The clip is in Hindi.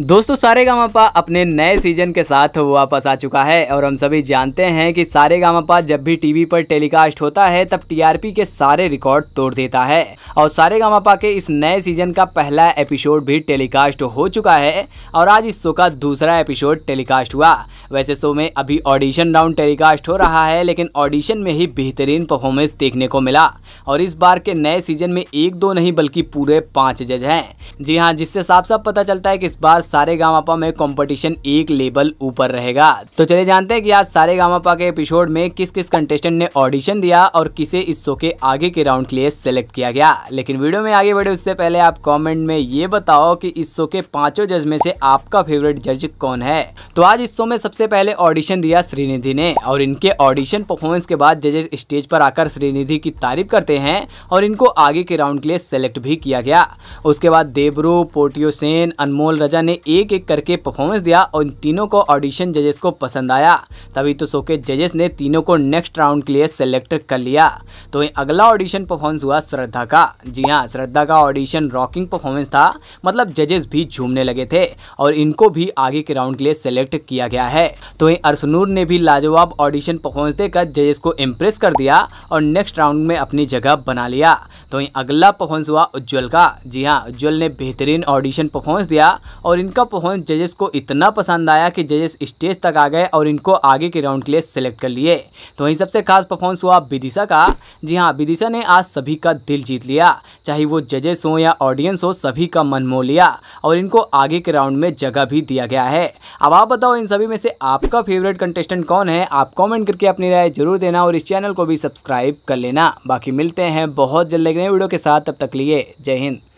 दोस्तों सारे गामापा अपने नए सीजन के साथ वापस आ चुका है और हम सभी जानते हैं कि सारे गामापा जब भी टीवी पर टेलीकास्ट होता है तब टीआरपी के सारे रिकॉर्ड तोड़ देता है और सारे गामापा के इस नए सीजन का पहला एपिसोड भी टेलीकास्ट हो चुका है और आज इस शो का दूसरा एपिसोड टेलीकास्ट हुआ वैसे शो में अभी ऑडिशन राउंड टेलीकास्ट हो रहा है लेकिन ऑडिशन में ही बेहतरीन परफॉर्मेंस देखने को मिला और इस बार के नए सीजन में एक दो नहीं बल्कि पूरे पाँच जज हैं जी हाँ जिससे साफ साफ पता चलता है कि इस बार सारे गामापा में कॉम्पिटिशन एक लेवल ऊपर रहेगा तो चले जानते हैं कि आज सारे गामापा के एपिसोड में किस किस कंटेस्टेंट ने ऑडिशन दिया और किसे इस शो के आगे के राउंड के लिए सेलेक्ट किया गया लेकिन वीडियो में आगे बढ़े उससे पहले आप कमेंट में ये बताओ कि इस शो के पांचों जज में से आपका फेवरेट जज कौन है तो आज इस शो में सबसे सबसे पहले ऑडिशन दिया श्रीनिधि ने और इनके ऑडिशन परफॉर्मेंस के बाद जजेस स्टेज पर आकर श्रीनिधि की तारीफ करते हैं और इनको आगे के राउंड के लिए सेलेक्ट भी किया गया उसके बाद देबरू पोटियो सेन अनमोल रजा ने एक एक करके परफॉर्मेंस दिया और इन तीनों को ऑडिशन जजेस को पसंद आया तभी तो सोके जजेस ने तीनों को नेक्स्ट राउंड के लिए सेलेक्ट कर लिया तो अगला ऑडिशन परफॉर्मेंस हुआ श्रद्धा का जी हाँ श्रद्धा का ऑडिशन रॉकिंग परफॉर्मेंस था मतलब जजेस भी झूमने लगे थे और इनको भी आगे के राउंड के लिए सेलेक्ट किया गया है है तो वहीं अरसनूर ने भी लाजवाब ऑडिशन परफॉर्मेंस देकर जजेस को इम्प्रेस कर दिया और नेक्स्ट राउंड में अपनी जगह बना लिया तो वहीं अगला परफॉर्मेंस हुआ उज्ज्वल का जी हाँ उज्ज्वल ने बेहतरीन ऑडिशन परफॉर्मेंस दिया और इनका परफॉर्मेंस जजेस को इतना पसंद आया कि जजेस स्टेज तक आ गए और इनको आगे के राउंड के लिए सिलेक्ट कर लिए तो वहीं सबसे खास परफॉर्मेंस हुआ विदिशा का जी हाँ विदिशा ने आज सभी का दिल जीत लिया चाहे वो जजेस हो या ऑडियंस हो सभी का मन मोह लिया और इनको आगे के राउंड में जगह भी दिया गया है अब आप बताओ इन सभी में से आपका फेवरेट कंटेस्टेंट कौन है आप कमेंट करके अपनी राय जरूर देना और इस चैनल को भी सब्सक्राइब कर लेना बाकी मिलते हैं बहुत जल्द नए वीडियो के साथ तब तक लिए जय हिंद